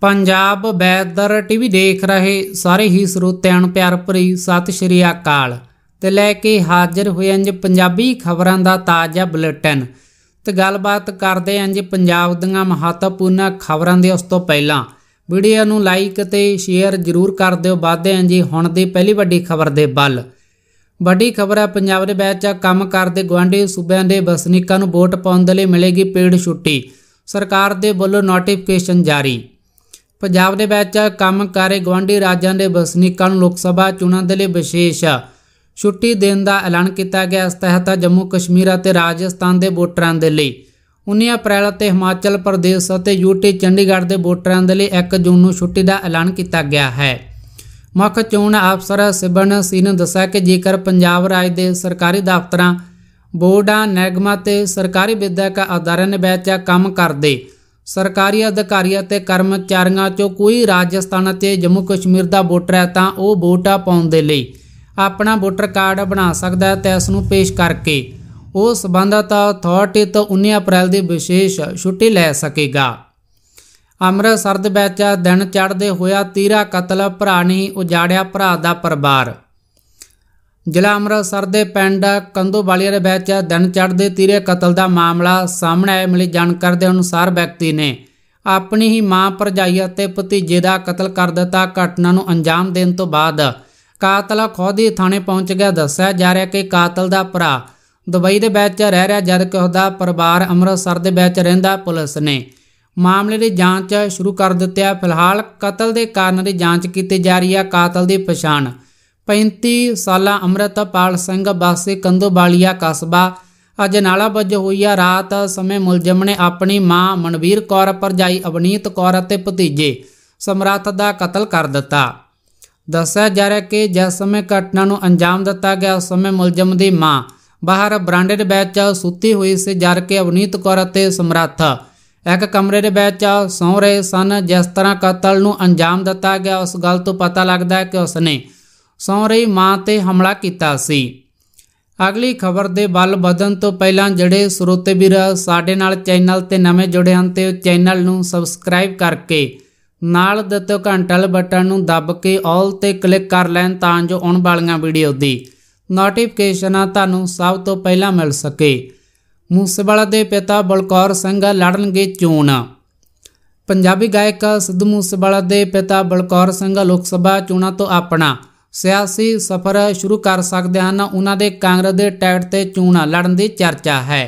Punjab weather TV ਦੇਖ ਰਹੇ ਸਾਰੇ ਹੀ ਸਰੋਤਿਆਂ ਨੂੰ ਪਿਆਰ ਭਰੀ ਸਤਿ ਸ਼੍ਰੀ ਅਕਾਲ ਤੇ ਲੈ ਕੇ ਹਾਜ਼ਰ ਹੋਏ ਅੰਜ ਪੰਜਾਬੀ ਖਬਰਾਂ ਦਾ ਤਾਜ਼ਾ ਬੁਲੇਟਿਨ ਤੇ ਗੱਲਬਾਤ ਕਰਦੇ ਅੰਜ ਪੰਜਾਬ ਦੀਆਂ ਮਹੱਤਵਪੂਰਨ ਖਬਰਾਂ ਦੇ ਉਸ ਤੋਂ ਪਹਿਲਾਂ ਵੀਡੀਓ ਨੂੰ ਲਾਈਕ ਤੇ ਸ਼ੇਅਰ ਜ਼ਰੂਰ ਕਰ ਦਿਓ ਵਾਧੇ ਅੰਜ ਹੁਣ ਦੀ ਪਹਿਲੀ ਵੱਡੀ ਖਬਰ ਦੇ ਵੱਲ ਵੱਡੀ ਖਬਰ ਹੈ ਪੰਜਾਬ ਦੇ ਵਿੱਚ ਕੰਮ ਕਰਦੇ ਗਵਾਂਢੀ ਸੂਬਿਆਂ ਦੇ ਵਸਨੀਕਾਂ ਨੂੰ ਵੋਟ ਪਾਉਣ ਦੇ ਲਈ ਮਿਲੇਗੀ ਪੇਡ ਛੁੱਟੀ ਸਰਕਾਰ ਦੇ ਵੱਲੋਂ ਨੋਟੀਫਿਕੇਸ਼ਨ ਜਾਰੀ ਪੰਜਾਬ ਦੇ ਵਿੱਚ ਕੰਮ ਕਰੇ ਗਵਾਂਢੀ ਰਾਜਾਂ ਦੇ ਵਸਨੀਕਾਂ ਨੂੰ ਲੋਕ ਸਭਾ ਚੋਣਾਂ ਦੇ ਲਈ ਵਿਸ਼ੇਸ਼ ਛੁੱਟੀ ਦੇਣ ਦਾ ਐਲਾਨ ਕੀਤਾ ਗਿਆ ਇਸ ਤਹਿਤ ਜੰਮੂ ਕਸ਼ਮੀਰ ਅਤੇ ਰਾਜਸਥਾਨ ਦੇ ਵੋਟਰਾਂ ਦੇ ਲਈ 19 ਅਪ੍ਰੈਲ ਅਤੇ ਹਿਮਾਚਲ ਪ੍ਰਦੇਸ਼ ਅਤੇ ਯੂਟੀ ਚੰਡੀਗੜ੍ਹ ਦੇ ਵੋਟਰਾਂ ਦੇ ਲਈ 1 ਜੂਨ ਨੂੰ ਛੁੱਟੀ ਦਾ ਐਲਾਨ ਕੀਤਾ ਗਿਆ ਹੈ ਮੁੱਖ ਚੋਣ ਅਫਸਰ ਸਿਬਨ ਸਿੰਘ ਨੇ ਦੱਸਿਆ ਕਿ ਜੇਕਰ ਪੰਜਾਬ ਰਾਜ ਦੇ ਸਰਕਾਰੀ ਦਫ਼ਤਰਾਂ ਬੋਰਡਾਂ ਨਿਗਮਾਂ ਤੇ ਸਰਕਾਰੀ ਵਿਦਿਅਕ ਅਦਾਰਿਆਂ ਵਿੱਚ ਕੰਮ ਕਰਦੇ ਸਰਕਾਰੀ ਅਧਿਕਾਰੀ ਅਤੇ ਕਰਮਚਾਰੀਆਂ 'ਚੋਂ ਕੋਈ ਰਾਜਸਥਾਨ ਅਤੇ ਜੰਮੂ ਕਸ਼ਮੀਰ ਦਾ ਵੋਟਰ ਹੈ ਤਾਂ ਉਹ ਵੋਟਾ ਪਾਉਣ ਦੇ ਲਈ ਆਪਣਾ ਵੋਟਰ ਕਾਰਡ ਬਣਾ ਸਕਦਾ ਹੈ ਤੇ ਇਸ ਨੂੰ ਪੇਸ਼ ਕਰਕੇ ਉਹ ਸਬੰਧਤ ਅਥਾਰਟੀ ਤੋਂ 19 ਅਪ੍ਰੈਲ ਦੀ ਵਿਸ਼ੇਸ਼ ਛੁੱਟੀ ਲੈ ਸਕੇਗਾ ਅਮਰਸਰ ਦੇ ਵਿੱਚ ਦਿਨ ਚੜ੍ਹਦੇ ਹੋਇਆ ਤੀਰਾ ਕਤਲ ਭਰਾ ਨਹੀਂ ਉਜਾੜਿਆ ਭਰਾ ਦਾ ਪਰਿਵਾਰ ਜ਼ਿਲ੍ਹਾ ਅੰਮ੍ਰਿਤਸਰ ਦੇ ਪਿੰਡ ਕੰਦੋਵਾਲੀਆ ਦੇ ਵਿੱਚ ਦਿਨ ਚੜ੍ਹਦੇ ਤੀਰੇ ਕਤਲ ਦਾ ਮਾਮਲਾ ਸਾਹਮਣੇ ਆਇਆ ਮਿਲੀ ਜਾਣਕਾਰੀ ਦੇ ਅਨੁਸਾਰ ਵਿਅਕਤੀ ਨੇ ਆਪਣੀ ਹੀ ਮਾਂ ਭਰਜਾਈ ਅਤੇ ਭਤੀਜੇ ਦਾ ਕਤਲ ਕਰ ਦਿੱਤਾ ਘਟਨਾ ਨੂੰ ਅੰਜਾਮ ਦੇਣ ਤੋਂ ਬਾਅਦ ਕਾਤਲ ਖੋਦੀ ਥਾਣੇ ਪਹੁੰਚ ਗਿਆ ਦੱਸਿਆ ਜਾ ਰਿਹਾ ਕਿ ਕਾਤਲ ਦਾ ਭਰਾ ਦੁਬਈ ਦੇ ਵਿੱਚ ਰਹਿ ਰਿਹਾ ਜਦ ਕਿ ਉਹਦਾ ਪਰਿਵਾਰ ਅੰਮ੍ਰਿਤਸਰ ਦੇ ਵਿੱਚ ਰਹਿੰਦਾ ਪੁਲਿਸ ਨੇ ਮਾਮਲੇ ਦੀ ਜਾਂਚ ਸ਼ੁਰੂ ਕਰ ਦਿੱਤੀ ਹੈ ਫਿਲਹਾਲ ਕਤਲ ਦੇ ਕਾਰਨ ਦੀ ਜਾਂਚ ਕੀਤੀ ਜਾ ਰਹੀ ਹੈ ਕਾਤਲ ਦੀ ਪਛਾਣ 35 ਸਾਲਾ ਅਮਰਤਪਾਲ ਸਿੰਘ ਬਾਸੇ ਕੰਦੋਬਾਲੀਆ ਕਸਬਾ ਅੱਜ ਅਜਨਾਲਾ ਹੋਈ ਹੋਈਆ ਰਾਤ ਸਮੇਂ ਮੁਲਜ਼ਮ ਨੇ ਆਪਣੀ ਮਾਂ ਮਨਵੀਰ ਕੌਰ ਪਰਜਾਈ ਅਵਨੀਤ ਕੌਰ ਅਤੇ ਭਤੀਜੇ ਸਮਰੱਥ ਦਾ ਕਤਲ ਕਰ ਦਿੱਤਾ ਦੱਸਿਆ ਜਾ ਰਿਹਾ ਕਿ ਜਿਸ ਸਮੇਂ ਘਟਨਾ ਨੂੰ ਅੰਜਾਮ ਦਿੱਤਾ ਗਿਆ ਉਸ ਸਮੇਂ ਮੁਲਜ਼ਮ ਦੀ ਮਾਂ ਬਾਹਰ ਬਰਾਂਡੇ ਦੇ ਵਿੱਚ ਸੁੱਤੀ ਹੋਈ ਸੀ ਜਦ ਕਿ ਅਵਨੀਤ ਕੌਰ ਅਤੇ ਸਮਰੱਥ ਇੱਕ ਕਮਰੇ ਦੇ ਵਿੱਚ ਸੌ ਰਹੇ ਸਨ ਜਿਸ ਤਰ੍ਹਾਂ ਕਤਲ ਨੂੰ ਅੰਜਾਮ ਦਿੱਤਾ ਗਿਆ ਉਸ ਗੱਲ ਤੋਂ ਪਤਾ ਲੱਗਦਾ ਹੈ ਕਿ ਉਸਨੇ ਸੌਂ ਰਹੀ ਮਾਂ ਤੇ ਹਮਲਾ ਕੀਤਾ ਸੀ ਅਗਲੀ ਖਬਰ ਦੇ ਵੱਲ ਵਧਣ ਤੋਂ ਪਹਿਲਾਂ ਜਿਹੜੇ ਸਰੋਤੇ ਵੀਰ ਸਾਡੇ ਨਾਲ ਚੈਨਲ ਤੇ ਨਵੇਂ ਜੁੜੇ ਹਨ ਤੇ ਚੈਨਲ ਨੂੰ ਸਬਸਕ੍ਰਾਈਬ ਕਰਕੇ ਨਾਲ ਦਿੱਤੇ ਘੰਟਲ ਬਟਨ ਨੂੰ ਦਬ ਕੇ ਆਲ ਤੇ ਕਲਿੱਕ ਕਰ ਲੈਣ ਤਾਂ ਜੋ ਆਉਣ ਵਾਲੀਆਂ ਵੀਡੀਓ ਦੀ ਨੋਟੀਫਿਕੇਸ਼ਨਾਂ ਤੁਹਾਨੂੰ ਸਭ ਤੋਂ ਪਹਿਲਾਂ ਮਿਲ ਸਕੇ ਮੂਸੇਵਾਲਾ ਦੇ ਪਿਤਾ ਬਲਕੌਰ ਸਿੰਘ ਲੜਨਗੇ ਚੋਣ ਪੰਜਾਬੀ ਗਾਇਕ ਸਿੱਧੂ ਮੂਸੇਵਾਲਾ ਦੇ ਪਿਤਾ ਬਲਕੌਰ ਸਿੰਘ ਲੋਕ ਸਭਾ ਚੋਣਾਂ ਤੋਂ ਆਪਣਾ ਸਿਆਸੀ ਸਫ਼ਰ ਸ਼ੁਰੂ ਕਰ ਸਕਦੇ ਹਨ ਉਹਨਾਂ ਦੇ ਕਾਂਗਰਸ ਦੇ ਟੈਕਟ ਤੇ ਚੋਣਾਂ ਲੜਨ ਦੀ ਚਰਚਾ ਹੈ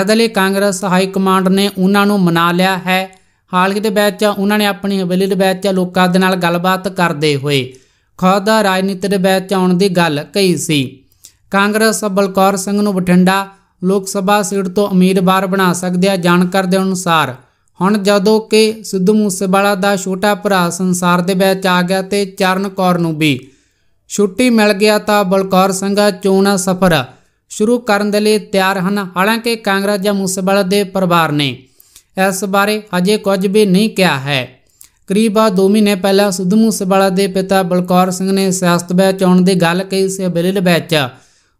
ਇਸ ਦੇ ਲਈ ਕਾਂਗਰਸ ਹਾਈ ਕਮਾਂਡ ਨੇ ਉਹਨਾਂ ਨੂੰ ਮਨਾ ਲਿਆ ਹੈ ਹਾਲ ਦੇ ਵਿੱਚ ਉਹਨਾਂ ਨੇ ਆਪਣੀ ਹਵੇਲੀ ਦੇ ਵਿੱਚ ਲੋਕਾਂ ਦੇ ਨਾਲ ਗੱਲਬਾਤ ਕਰਦੇ ਹੋਏ ਖੌਦਾ ਰਾਜਨੀਤੀ ਦੇ ਵਿੱਚ ਆਉਣ ਦੀ ਗੱਲ ਕਹੀ ਸੀ ਕਾਂਗਰਸ ਬਲਕੌਰ ਸਿੰਘ ਨੂੰ ਬਠਿੰਡਾ ਲੋਕ ਸਭਾ ਸੀਟ ਤੋਂ ਉਮੀਦਵਾਰ ਬਣਾ ਸਕਦੇ ਆ ਜਾਣਕਾਰ ਦੇ ਅਨੁਸਾਰ ਹੁਣ ਜਦੋਂ ਕਿ ਸਿੱਧੂ ਮੂਸੇਵਾਲਾ ਦਾ ਛੋਟਾ ਭਰਾ ਸੰਸਾਰ ਦੇ ਵਿੱਚ ਆ ਗਿਆ ਤੇ ਚਰਨ ਕੌਰ ਨੂੰ ਵੀ ਛੁੱਟੀ ਮਿਲ ਗਿਆ ਤਾਂ ਬਲਕੌਰ ਸਿੰਘਾ ਚੋਣਾ ਸਫ਼ਰ ਸ਼ੁਰੂ ਕਰਨ ਦੇ ਲਈ ਤਿਆਰ ਹਨ ਹਾਲਾਂਕਿ ਕਾਂਗਰਸ ਜਾਂ ਮੂਸੇਵਾਲਾ ਦੇ ਪਰਿਵਾਰ ਨੇ ਇਸ ਬਾਰੇ ਅਜੇ ਕੁਝ ਵੀ ਨਹੀਂ ਕਿਹਾ ਹੈ ਕਰੀਬ 2 ਮਹੀਨੇ ਪਹਿਲਾਂ ਸਿੱਧੂ ਮੂਸੇਵਾਲਾ ਦੇ ਪਿਤਾ ਬਲਕੌਰ ਸਿੰਘ ਨੇ ਸਿਆਸਤ ਵਿੱਚ ਆਉਣ ਦੀ ਗੱਲ ਕਹੀ ਸੀ ਬਿਲਲ ਵਿੱਚ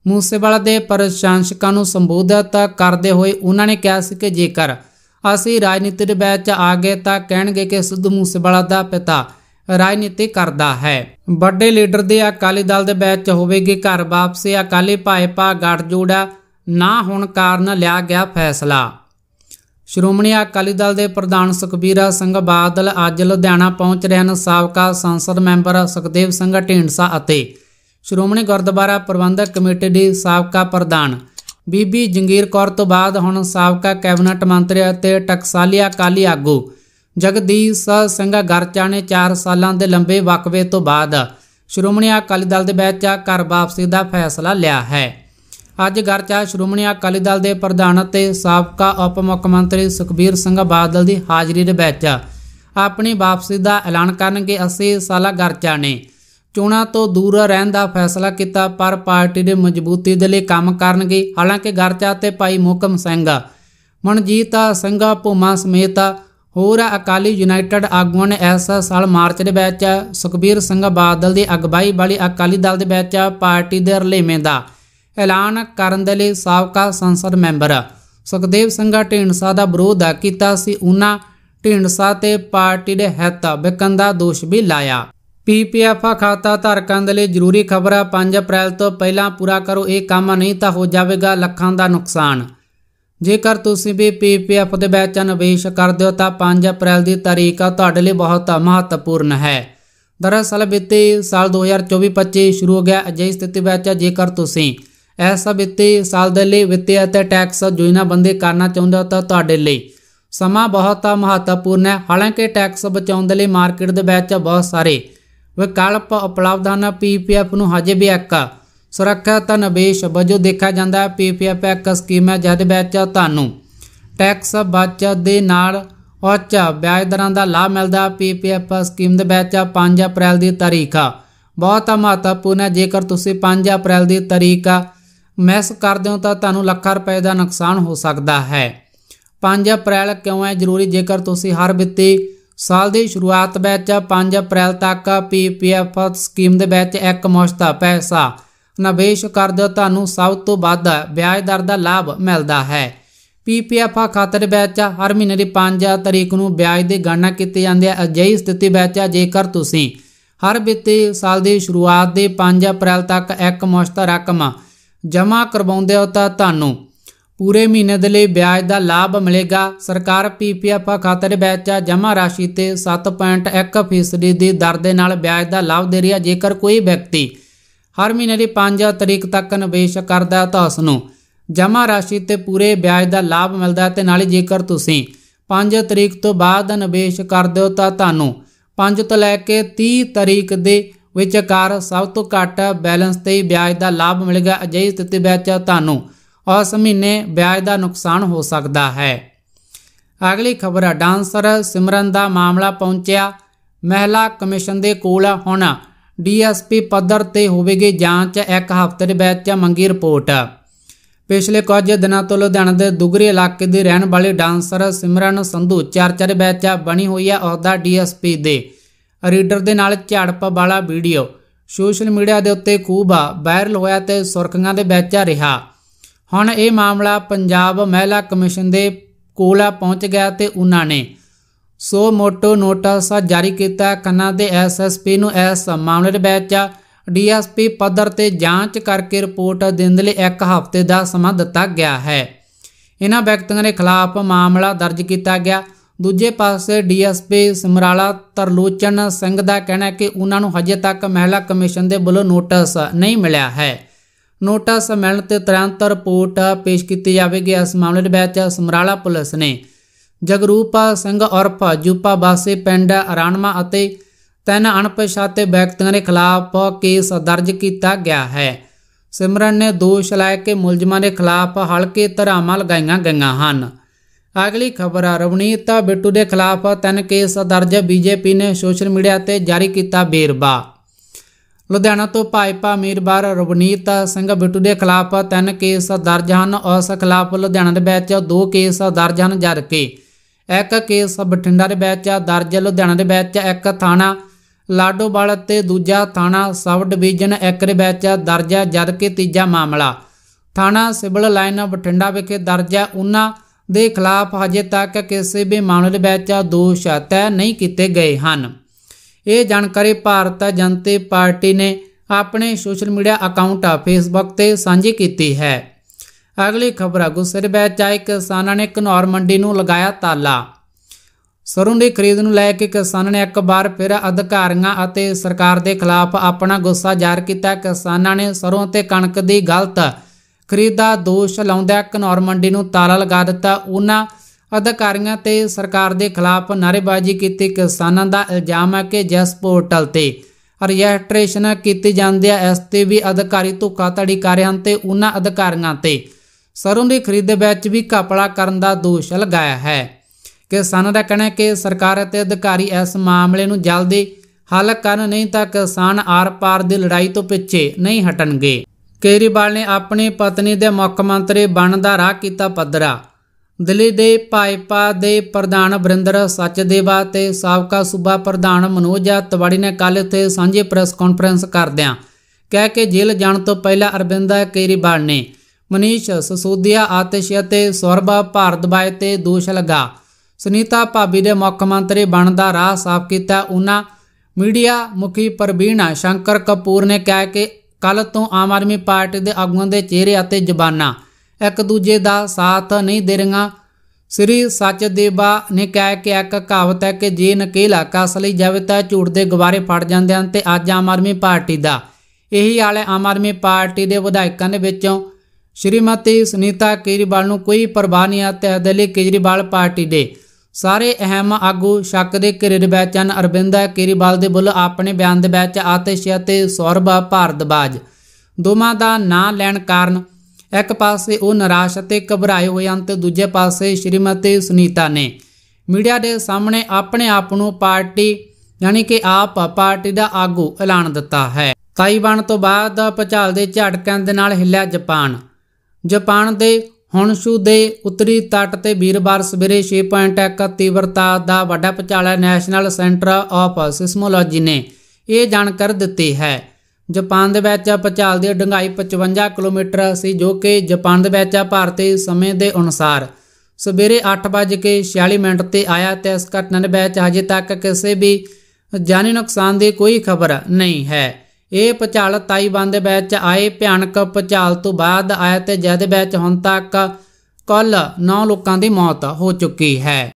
ਮੂਸੇਵਾਲਾ ਦੇ ਪ੍ਰਸ਼ੰਸਕਾਂ ਨੂੰ ਸੰਬੋਧਿਤ ਕਰਦੇ ਹੋਏ ਉਹਨਾਂ ਨੇ ਕਿਹਾ ਸੀ ਕਿ ਜੇਕਰ ਅਸੀਂ ਰਾਜਨੀਤਿਕ ਵਿੱਚ ਆ ਗਏ ਤਾਂ ਕਹਿਣਗੇ ਕਿ ਸਿੱਧੂ ਮੂਸੇਵਾਲਾ ਦਾ ਪਿਤਾ ਰਾਜਨੀਤੀ ਕਰਦਾ ਹੈ ਵੱਡੇ ਲੀਡਰ ਦੇ ਅਕਾਲੀ ਦਲ ਦੇ ਵਿੱਚ ਹੋਵੇਗੀ ਘਰ ਵਾਪਸੀ ਅਕਾਲੀ ਭਾਜਪਾ ਗੱਠਜੋੜਾ ਨਾ ਹੁਣ ਕਾਰਨ ਲਿਆ ਗਿਆ ਫੈਸਲਾ ਸ਼੍ਰੋਮਣੀ ਅਕਾਲੀ ਦਲ ਦੇ ਪ੍ਰਧਾਨ ਸੁਖਬੀਰ ਸਿੰਘ ਬਾਦਲ ਅੱਜ ਲੁਧਿਆਣਾ ਪਹੁੰਚ ਰਹੇ ਹਨ ਸਾਬਕਾ ਸੰਸਦ ਮੈਂਬਰ ਸੁਖਦੇਵ ਸਿੰਘ ਢੀਂਡਸਾ ਅਤੇ ਸ਼੍ਰੋਮਣੀ ਗੁਰਦੁਆਰਾ ਪ੍ਰਬੰਧਕ ਕਮੇਟੀ ਦੇ ਸਾਬਕਾ ਪ੍ਰਧਾਨ ਬੀਬੀ ਜੰਗੀਰ ਕੌਰ ਤੋਂ ਬਾਅਦ ਹੁਣ ਸਾਬਕਾ ਕੈਬਨਿਟ ਮੰਤਰੀ ਅਤੇ ਟਕਸਾਲੀ ਅਕਾਲੀ ਆਗੂ ਜਗਦੀਸ਼ ਸਿੰਘ ਗਰਚਾ ਨੇ 4 ਸਾਲਾਂ ਦੇ ਲੰਬੇ ਵਕਵੇ ਤੋਂ ਬਾਅਦ ਸ਼੍ਰੋਮਣੀ ਅਕਾਲੀ ਦਲ ਦੇ ਵਿੱਚ ਘਰ ਵਾਪਸੀ ਦਾ ਫੈਸਲਾ ਲਿਆ ਹੈ ਅੱਜ ਗਰਚਾ ਸ਼੍ਰੋਮਣੀ ਅਕਾਲੀ ਦਲ ਦੇ ਪ੍ਰਧਾਨ ਅਤੇ ਸਾਬਕਾ ਉਪ ਮੁੱਖ ਮੰਤਰੀ ਸੁਖਬੀਰ ਸਿੰਘ ਬਾਦਲ ਦੀ ਹਾਜ਼ਰੀ ਦੇ ਵਿੱਚ ਆਪਣੀ ਵਾਪਸੀ ਦਾ ਐਲਾਨ ਕਰਨਗੇ ਅਸੀਂ ਸਾਲਾ ਗਰਚਾ ਨੇ ਚੋਣਾਂ ਤੋਂ ਦੂਰ ਰਹਿਣ ਦਾ ਫੈਸਲਾ ਕੀਤਾ ਪਰ ਪਾਰਟੀ ਦੇ ਮਜ਼ਬੂਤੀ ਦੇ ਲਈ ਕੰਮ ਕਰਨਗੇ ਹਾਲਾਂਕਿ ਗਰਚਾ ਤੇ ਭਾਈ ਮੋਕਮ ਸਿੰਘ ਮਨਜੀਤ ਸਿੰਘ ਭੂਮਾ ਸਮੇਤ ਹੋਰ ਅਕਾਲੀ ਯੂਨਾਈਟਿਡ ਆਗੂਆਂ ਨੇ ਇਸ ਸਾਲ ਮਾਰਚ ਦੇ ਵਿੱਚ ਸੁਖਬੀਰ ਸਿੰਘ ਬਾਦਲ ਦੀ ਅਗਵਾਈ ਵਾਲੀ ਅਕਾਲੀ ਦਲ ਦੇ ਵਿੱਚ ਪਾਰਟੀ ਦੇ ਰਲੇਵੇਂ ਦਾ ਐਲਾਨ ਕਰਨ ਦੇ ਲਈ ਸਾਬਕਾ ਸੰਸਦ ਮੈਂਬਰ ਸੁਖਦੇਵ ਸਿੰਘ ਢੀਂਡਸਾ ਦਾ ਵਿਰੋਧ ਕੀਤਾ ਸੀ ਉਹਨਾਂ ਢੀਂਡਸਾ ਤੇ ਪਾਰਟੀ ਦੇ ਹਿੱਤ ਵਿਕਣ ਦਾ ਦੋਸ਼ ਵੀ ਲਾਇਆ ਪੀਪੀਐਫ ਖਾਤਾ ਧਾਰਕਾਂ ਦੇ ਲਈ ਜ਼ਰੂਰੀ ਖਬਰ 5 ਅਪ੍ਰੈਲ ਤੋਂ ਪਹਿਲਾਂ ਪੂਰਾ ਕਰੋ ਇਹ ਕੰਮ ਨਹੀਂ ਤਾਂ ਹੋ ਜਾਵੇਗਾ ਲੱਖਾਂ ਦਾ ਨੁਕਸਾਨ ਜੇਕਰ ਤੁਸੀਂ ਵੀ ਪੀਪੀਐਫ ਦੇ ਵਿੱਚ ਨਿਵੇਸ਼ ਕਰਦੇ ਹੋ ਤਾਂ 5 ਅਪ੍ਰੈਲ ਦੀ ਤਾਰੀਖ ਆ ਤੁਹਾਡੇ ਲਈ ਬਹੁਤ ਮਹੱਤਵਪੂਰਨ ਹੈ ਦਰਅਸਲ ਬੀਤੇ ਸਾਲ 2024-25 ਸ਼ੁਰੂ ਹੋ ਗਿਆ ਅਜਿਹੀ ਸਥਿਤੀ ਵਿੱਚ ਜੇਕਰ ਤੁਸੀਂ ਇਸ ਵਿੱਤੀ ਸਾਲ ਦੇ ਲਈ ਵਿੱਤੀ ਅਤੇ ਟੈਕਸ ਬੰਦੇ ਕਰਨਾ ਚਾਹੁੰਦੇ ਹੋ ਤਾਂ ਤੁਹਾਡੇ ਲਈ ਸਮਾਂ ਬਹੁਤ ਮਹੱਤਵਪੂਰਨ ਹੈ ਹਾਲਾਂਕਿ ਟੈਕਸ ਬਚਾਉਣ ਦੇ ਲਈ ਮਾਰਕੀਟ ਦੇ ਵਿੱਚ ਬਹੁਤ ਸਾਰੇ ਵਿਕਲਪ ਉਪਲਬਧ ਹਨ ਪੀਪੀਐਫ ਨੂੰ ਹਜੇ ਵੀ ਇੱਕ ਸੁਰੱਖਿਆ ਤਨਬੇਸ਼ ਵਜੋਂ ਦੇਖਿਆ ਜਾਂਦਾ ਹੈ ਪੀਪੀਐਫ ਇੱਕ ਸਕੀਮ ਹੈ ਜਿਹਦੇ ਵਿੱਚ ਤੁਹਾਨੂੰ ਟੈਕਸ ਬਚਤ ਦੇ ਨਾਲ ਉੱਚ ਵਿਆਜ ਦਰਾਂ ਦਾ ਲਾਭ ਮਿਲਦਾ ਪੀਪੀਐਫ ਸਕੀਮ ਦੇ ਵਿੱਚ 5 ਅਪ੍ਰੈਲ ਦੀ ਤਾਰੀਖ ਆ ਬਹੁਤ ਮਹੱਤਵਪੂਰਨ ਹੈ ਜੇਕਰ ਤੁਸੀਂ 5 ਅਪ੍ਰੈਲ ਦੀ ਤਾਰੀਖ ਮਿਸ ਕਰਦੇ ਹੋ ਤਾਂ ਤੁਹਾਨੂੰ ਲੱਖਾਂ ਰੁਪਏ ਦਾ ਨੁਕਸਾਨ ਹੋ ਸਕਦਾ ਹੈ 5 ਅਪ੍ਰੈਲ ਕਿਉਂ ਹੈ ਜ਼ਰੂਰੀ ਜੇਕਰ ਤੁਸੀਂ ਹਰ ਵਿੱਤੀ ਸਾਲ ਦੀ ਸ਼ੁਰੂਆਤ ਵਿੱਚ 5 ਅਪ੍ਰੈਲ ਤੱਕ ਪੀਪੀਐਫ ਸਕੀਮ ਦੇ ਵਿੱਚ ਇੱਕ ਮੁਸ਼ਤਾ ਪੈਸਾ ਨਿਵੇਸ਼ ਕਰਦੇ ਤੁਹਾਨੂੰ ਸਭ ਤੋਂ ਵੱਧ ਵਿਆਜ ਦਰ ਦਾ ਲਾਭ ਮਿਲਦਾ ਹੈ ਪੀਪੀਐਫ ਖਾਤੇ ਵਿੱਚ ਹਰ ਮਹੀਨੇ ਦੀ 5 ਤਰੀਕ ਨੂੰ ਵਿਆਜ ਦੀ ਗਣਨਾ ਕੀਤੀ ਜਾਂਦੀ ਹੈ ਅਜਿਹੀ ਸਥਿਤੀ ਵਿੱਚ ਜੇਕਰ ਤੁਸੀਂ ਹਰ ਵਿੱਤੀ ਸਾਲ ਦੀ ਸ਼ੁਰੂਆਤ ਦੇ 5 ਅਪ੍ਰੈਲ ਤੱਕ ਇੱਕ ਮੁਸ਼ਤ ਰਕਮ ਜਮ੍ਹਾਂ ਕਰਵਾਉਂਦੇ ਹੋ ਤਾਂ ਤੁਹਾਨੂੰ ਪੂਰੇ ਮਹੀਨੇ ਦੇ ਲਈ ਵਿਆਜ ਦਾ ਲਾਭ ਮਿਲੇਗਾ ਸਰਕਾਰ ਪੀਪੀਐਫ ਖਾਤੇ ਦੇ ਵਿੱਚ ਜਮ੍ਹਾਂ ਰਾਸ਼ੀ ਤੇ 7.1% ਦੀ ਦਰ ਦੇ ਨਾਲ ਵਿਆਜ ਦਾ ਲਾਭ ਦੇ ਰਹੀ ਹੈ ਜੇਕਰ ਕੋਈ ਵਿਅਕਤੀ ਹਰ ਮਹੀਨੇ ਦੀ 5 ਤਰੀਕ ਤੱਕ ਨਿਵੇਸ਼ ਕਰਦਾ ਤਾਂ ਉਸ ਨੂੰ ਜਮਾ ਰਾਸ਼ੀ ਤੇ ਪੂਰੇ ਵਿਆਜ ਦਾ ਲਾਭ ਮਿਲਦਾ ਹੈ ਤੇ ਨਾਲੇ ਜੇਕਰ ਤੁਸੀਂ 5 ਤਰੀਕ ਤੋਂ ਬਾਅਦ ਨਿਵੇਸ਼ ਕਰਦੇ ਹੋ ਤਾਂ ਤੁਹਾਨੂੰ 5 ਤੋਂ ਲੈ ਕੇ 30 ਤਰੀਕ ਦੇ ਵਿਚਕਾਰ ਸਭ ਤੋਂ ਘੱਟ ਬੈਲੈਂਸ ਤੇ ਵਿਆਜ ਦਾ ਲਾਭ ਮਿਲੇਗਾ ਅਜਿਹੀ ਸਥਿਤੀ ਵਿੱਚ ਤੁਹਾਨੂੰ ਉਸ ਮਹੀਨੇ ਵਿਆਜ ਦਾ ਨੁਕਸਾਨ ਹੋ ਸਕਦਾ ਹੈ ਅਗਲੀ ਖਬਰ ਡਾਂਸਰ ਸਿਮਰਨ ਦਾ ਮਾਮਲਾ ਪਹੁੰਚਿਆ ਮਹਿਲਾ ਕਮਿਸ਼ਨ ਦੇ ਕੋਲ ਹੁਣ ਡੀਐਸਪੀ ਪੱਧਰ ਤੇ ਹੋਵੇਗੀ ਜਾਂਚ ਇੱਕ ਹਫ਼ਤੇ ਦੇ ਵਿੱਚ ਮੰਗੀ ਰਿਪੋਰਟ ਪਿਛਲੇ ਕੁਝ ਦਿਨਾਂ ਤੋਂ ਲੁਧਿਆਣਾ ਦੇ ਦੁਗਰੀ ਇਲਾਕੇ ਦੇ ਰਹਿਣ ਵਾਲੇ ਡਾਂਸਰ ਸਿਮਰਨ ਸੰਧੂ ਚਰਚਾ ਦੇ ਵਿੱਚ ਬਣੀ ਹੋਈ ਹੈ ਉਹਦਾ ਡੀਐਸਪੀ ਦੇ ਰੀਡਰ ਦੇ ਨਾਲ ਝੜਪ ਵਾਲਾ ਵੀਡੀਓ ਸੋਸ਼ਲ ਮੀਡੀਆ ਦੇ ਉੱਤੇ ਖੂਬ ਵਾਇਰਲ ਹੋਇਆ ਤੇ ਸੁਰਖੀਆਂ ਦੇ ਵਿੱਚ ਰਿਹਾ ਹੁਣ ਇਹ ਮਾਮਲਾ ਪੰਜਾਬ ਮਹਿਲਾ ਕਮਿਸ਼ਨ ਦੇ ਕੋਲ ਪਹੁੰਚ ਗਿਆ ਤੇ ਉਹਨਾਂ ਨੇ ਸੋ ਮੋਟੋ ਨੋਟਿਸ ਜਾਰੀ ਕੀਤਾ ਕੰਨਾ ਦੇ ਐਸਐਸਪੀ ਨੂੰ ਇਸ ਮਾਮਲੇ ਦੇ ਵਿੱਚ ਡੀਐਸਪੀ ਪੱਧਰ ਤੇ ਜਾਂਚ ਕਰਕੇ ਰਿਪੋਰਟ ਦੇਣ ਲਈ ਇੱਕ ਹਫ਼ਤੇ ਦਾ ਸਮਾਂ ਦਿੱਤਾ ਗਿਆ ਹੈ ਇਹਨਾਂ ਵਿਅਕਤੀਆਂ ਦੇ ਖਿਲਾਫ ਮਾਮਲਾ ਦਰਜ ਕੀਤਾ ਗਿਆ ਦੂਜੇ ਪਾਸੇ ਡੀਐਸਪੀ ਸਮਰਾਲਾ ਤਰਲੋਚਨ ਸਿੰਘ ਦਾ ਕਹਿਣਾ ਹੈ ਕਿ ਉਹਨਾਂ ਨੂੰ ਹਜੇ ਤੱਕ ਮਹਿਲਾ ਕਮਿਸ਼ਨ ਦੇ ਵੱਲੋਂ ਨੋਟਿਸ ਨਹੀਂ ਮਿਲਿਆ ਹੈ ਨੋਟਿਸ ਮਿਲਣ ਤੇ ਤੁਰੰਤ ਰਿਪੋਰਟ ਪੇਸ਼ ਕੀਤੀ ਜਾਵੇਗੀ ਇਸ ਮਾਮਲੇ ਦੇ ਵਿੱਚ ਸਮਰਾਲਾ ਪੁਲਿਸ ਨੇ ਜਗਰੂਪਾ ਸਿੰਘ ਔਰ ਜੂਪਾ ਬਾਸੇ ਪਿੰਡ ਅਰਾਨਮਾ ਅਤੇ ਤਿੰਨ ਅਣਪਛਾਤੇ ਵਿਅਕਤੀਆਂ ਦੇ ਖਿਲਾਫ ਕੇਸ ਦਰਜ ਕੀਤਾ ਗਿਆ ਹੈ ਸਿਮਰਨ ਨੇ ਦੋਸ਼ ਲਾਇਆ ਕਿ ਮੁਲਜ਼ਮਾਂ ਦੇ ਖਿਲਾਫ ਹਲਕੇ ਧਰਾਮਾਂ ਲਗਾਈਆਂ ਗਈਆਂ ਹਨ ਅਗਲੀ ਖਬਰ ਆ ਰਵਨੀਤਾ ਬਿੱਟੂ ਦੇ ਖਿਲਾਫ ਤਿੰਨ ਕੇਸ ਦਰਜ ਬੀਜੇਪੀ ਨੇ ਸੋਸ਼ਲ ਮੀਡੀਆ ਤੇ ਜਾਰੀ ਕੀਤਾ ਬੇਰਬਾ ਲੁਧਿਆਣਾ ਤੋਂ ਭਾਜਪਾ ਮੀਰਬਾਰ ਰਵਨੀਤ ਸਿੰਘ ਬਿੱਟੂ ਦੇ ਖਿਲਾਫ ਤਿੰਨ ਕੇਸ ਦਰਜ ਹਨ ਉਸ ਖਿਲਾਫ ਲੁਧਿਆਣਾ ਦੇ ਵਿੱਚ ਦੋ ਕੇਸ ਦਰਜ ਹਨ ਜਦਕਿ ਇੱਕ ਕੇਸ ਬਠਿੰਡਾ ਦੇ ਵਿੱਚ ਆ ਦਰਜ ਲੁਧਿਆਣਾ ਦੇ ਵਿੱਚ ਇੱਕ ਥਾਣਾ ਲਾਡੋਵਾਲ ਤੇ ਦੂਜਾ ਥਾਣਾ ਸਬ ਡਿਵੀਜ਼ਨ 1 ਦੇ ਵਿੱਚ ਦਰਜ ਹੈ ਕਿ ਤੀਜਾ ਮਾਮਲਾ ਥਾਣਾ ਸਿਵਲ ਲਾਈਨ ਬਠਿੰਡਾ ਵਿਖੇ ਦਰਜ ਹੈ ਉਹਨਾਂ ਦੇ ਖਿਲਾਫ ਹਜੇ ਤੱਕ ਕਿਸੇ ਵੀ ਮਾਮਲੇ ਦੇ ਵਿੱਚ ਦੋਸ਼ ਤੈ ਨਹੀਂ ਕੀਤੇ ਗਏ ਹਨ ਇਹ ਜਾਣਕਾਰੀ ਭਾਰਤ ਜਨਤਾ ਪਾਰਟੀ ਨੇ ਆਪਣੇ ਸੋਸ਼ਲ ਮੀਡੀਆ ਅਕਾਊਂਟ ਫੇਸਬੁੱਕ ਤੇ ਸਾਂਝੀ ਕੀਤੀ ਹੈ ਅਗਲੀ ਖਬਰ ਆ ਗੁਸਰ ਵਿੱਚ ਆਏ ਕਿਸਾਨਾਂ ਨੇ ਘਨੌਰ ਮੰਡੀ ਨੂੰ ਲਗਾਇਆ ਤਾਲਾ ਸਰੋਂ ਦੀ ਖਰੀਦ ਨੂੰ ਲੈ ਕੇ ਕਿਸਾਨਾਂ ਨੇ ਇੱਕ ਵਾਰ ਫਿਰ ਅਧਿਕਾਰੀਆਂ ਅਤੇ ਸਰਕਾਰ ਦੇ ਖਿਲਾਫ ਆਪਣਾ ਗੁੱਸਾ ਜ਼ਾਹਰ ਕੀਤਾ ਕਿਸਾਨਾਂ ਨੇ ਸਰੋਂ ਤੇ ਕਣਕ ਦੀ ਗਲਤ ਖਰੀਦ ਦਾ ਦੋਸ਼ ਲਾਉਂਦਿਆਂ ਘਨੌਰ ਮੰਡੀ ਨੂੰ ਤਾਲਾ ਲਗਾ ਦਿੱਤਾ ਉਹਨਾਂ ਅਧਿਕਾਰੀਆਂ ਤੇ ਸਰਕਾਰ ਦੇ ਖਿਲਾਫ ਨਾਰੇਬਾਜ਼ੀ ਕੀਤੀ ਕਿਸਾਨਾਂ ਦਾ ਇਲਜ਼ਾਮ ਹੈ ਕਿ ਜੈਸ ਪੋਰਟਲ ਤੇ ਰਜਿਸਟ੍ਰੇਸ਼ਨ ਕੀਤੀ ਜਾਂਦੀ ਹੈ ਇਸ ਤੇ ਵੀ ਅਧਿਕਾਰੀ ਧੋਖਾਧੜੀ ਕਰ ਰਹੇ ਹਨ ਤੇ ਉਹਨਾਂ ਅਧਿਕਾਰੀਆਂ ਤੇ ਸਰੋਂ ਦੀ ਖਰੀਦ ਵਿੱਚ ਵੀ ਕਾਪੜਾ ਕਰਨ ਦਾ ਦੋਸ਼ ਲਗਾਇਆ ਹੈ ਕਿਸਾਨਾਂ ਦਾ ਕਹਿਣਾ ਹੈ ਕਿ ਸਰਕਾਰ ਅਤੇ ਅਧਿਕਾਰੀ ਇਸ ਮਾਮਲੇ ਨੂੰ ਜਲਦੀ ਹੱਲ ਕਰਨ ਨਹੀਂ ਤਾਂ ਕਿਸਾਨ ਆਰ-ਪਾਰ ਦੀ ਲੜਾਈ ਤੋਂ ਪਿੱਛੇ ਨਹੀਂ ਹਟਣਗੇ ਕੇਰੀਵਾਲ ਨੇ ਆਪਣੀ ਪਤਨੀ ਦੇ ਮੁੱਖ ਮੰਤਰੀ ਬਣਨ ਦਾ ਰਾਹ ਕੀਤਾ ਪੱਧਰਾ ਦਿੱਲੀ ਦੇ ਭਾਜਪਾ ਦੇ ਪ੍ਰਧਾਨ ਬਰਿੰਦਰ ਸੱਚਦੇਵਾ ਤੇ ਸਾਬਕਾ ਸੂਬਾ ਪ੍ਰਧਾਨ ਮਨੋਜ ਤਵਾੜੀ ਨੇ ਕੱਲ੍ਹ ਇੱਥੇ ਸਾਂਝੇ ਪ੍ਰੈਸ ਕਾਨਫਰੰਸ ਕਰਦਿਆਂ ਕਹਿ ਕੇ ਜੇਲ੍ਹ ਜਾਣ ਤੋਂ ਪਹਿਲਾਂ ਅਰਵਿੰਦਾ ਕੇਰੀਵਾਲ ਨੇ ਮਨੀਸ਼ ਸਸੋਦੀਆ ਆਤਿਸ਼ ਅਤੇ ਸਵਰਬ ਭਾਰਤ ਤੇ ਦੋਸ਼ ਲਗਾ ਸੁਨੀਤਾ ਭਾਬੀ ਦੇ ਮੁੱਖ ਮੰਤਰੀ ਬਣਨ ਦਾ ਰਾਹ ਸਾਫ਼ ਕੀਤਾ ਉਹਨਾਂ ਮੀਡੀਆ ਮੁਖੀ ਪ੍ਰਵੀਣਾ ਸ਼ੰਕਰ ਕਪੂਰ ਨੇ ਕਿਹਾ ਕਿ ਕੱਲ ਤੋਂ ਆਮ ਆਦਮੀ ਪਾਰਟੀ ਦੇ ਆਗੂਆਂ ਦੇ ਚਿਹਰੇ ਅਤੇ ਜ਼ਬਾਨਾਂ ਇੱਕ ਦੂਜੇ ਦਾ ਸਾਥ ਨਹੀਂ ਦੇ ਰਹੀਆਂ ਸ੍ਰੀ ਸੱਚਦੇਵਾ ਨੇ ਕਿਹਾ ਕਿ ਇੱਕ ਕਹਾਵਤ ਹੈ ਕਿ ਜੇ ਨਕੇਲਾ ਕਸ ਲਈ ਜਾਵੇ ਤਾਂ ਝੂਠ ਦੇ ਗਵਾਰੇ ਫੜ ਜਾਂਦੇ ਹਨ ਤੇ ਅੱਜ ਆਮ ਆਦਮੀ ਪਾਰਟੀ ਦਾ ਇਹੀ ਹਾਲ ਹੈ ਆਮ ਆਦਮੀ ਪਾਰਟੀ ਦੇ ਵਿਧਾਇਕਾਂ ਦੇ ਵਿੱਚੋਂ ਸ਼੍ਰੀਮਤੀ ਸੁਨੀਤਾ ਕੇਜਰੀਵਾਲ ਨੂੰ ਕੋਈ ਪਰਵਾਹ ਨਹੀਂ ਆ ਤਹਿਦਲੀ ਕੇਜਰੀਵਾਲ ਪਾਰਟੀ ਦੇ ਸਾਰੇ ਅਹਿਮ ਆਗੂ ਸ਼ੱਕ ਦੇ ਘੇਰੇ ਦੇ ਵਿੱਚ ਹਨ ਅਰਵਿੰਦਾ ਕੇਜਰੀਵਾਲ ਦੇ ਬੁੱਲ ਆਪਣੇ ਬਿਆਨ ਦੇ ਵਿੱਚ ਆਤਿਸ਼ ਅਤੇ ਸੌਰਭ ਭਾਰਦਬਾਜ ਦੋਵਾਂ ਦਾ ਨਾਂ ਲੈਣ ਕਾਰਨ ਇੱਕ ਪਾਸੇ ਉਹ ਨਿਰਾਸ਼ ਅਤੇ ਘਬਰਾਏ ਹੋਏ ਹਨ ਤੇ ਦੂਜੇ ਪਾਸੇ ਸ਼੍ਰੀਮਤੀ ਸੁਨੀਤਾ ਨੇ ਮੀਡੀਆ ਦੇ ਸਾਹਮਣੇ ਆਪਣੇ ਆਪ ਨੂੰ ਪਾਰਟੀ ਯਾਨੀ ਕਿ ਆਪ ਪਾਰਟੀ ਦਾ ਆਗੂ ਐਲਾਨ ਦਿੱਤਾ ਹੈ ਤਾਈਵਾਨ ਤੋਂ ਬਾਅਦ ਪਚਾਲ ਦੇ ਝਟਕਿਆਂ ਦੇ ਨਾਲ ਹਿੱਲਿਆ ਜਾਪਾਨ ਜਾਪਾਨ ਦੇ ਹੁਨਸ਼ੂ ਦੇ ਉੱਤਰੀ ਤੱਟ ਤੇ ਵੀਰਵਾਰ ਸਵੇਰੇ 6.1 ਤੀਬਰਤਾ ਦਾ ਵੱਡਾ ਪਚਾਲਾ ਨੈਸ਼ਨਲ ਸੈਂਟਰ ਆਫ ਸਿਸਮੋਲੋਜੀ ਨੇ ਇਹ ਜਾਣਕਾਰੀ ਦਿੱਤੀ ਹੈ ਜਾਪਾਨ ਦੇ ਵਿੱਚ ਪਚਾਲ ਦੀ ਡੰਗਾਈ 55 ਕਿਲੋਮੀਟਰ ਸੀ ਜੋ ਕਿ ਜਾਪਾਨ ਦੇ ਵਿੱਚ ਭਾਰਤੀ ਸਮੇਂ ਦੇ ਅਨੁਸਾਰ ਸਵੇਰੇ 8:46 ਮਿੰਟ ਤੇ ਆਇਆ ਤੇ ਇਸ ਘਟਨਾ ਦੇ ਵਿੱਚ ਹਜੇ ਤੱਕ ਕਿਸੇ ਵੀ ਜਾਨੀ ਨੁਕਸਾਨ ਦੀ ਕੋਈ ਖਬਰ ਨਹੀਂ ਹੈ ਇਹ ਪਚਾਲ ਤਾਈਵਾਨ ਦੇ ਵਿੱਚ ਆਏ ਭਿਆਨਕ ਪਚਾਲ ਤੋਂ ਬਾਅਦ ਆਇਆ ਤੇ ਜਦ ਵਿੱਚ ਹੁਣ ਤੱਕ ਕੁੱਲ 9 ਲੋਕਾਂ ਦੀ ਮੌਤ ਹੋ ਚੁੱਕੀ ਹੈ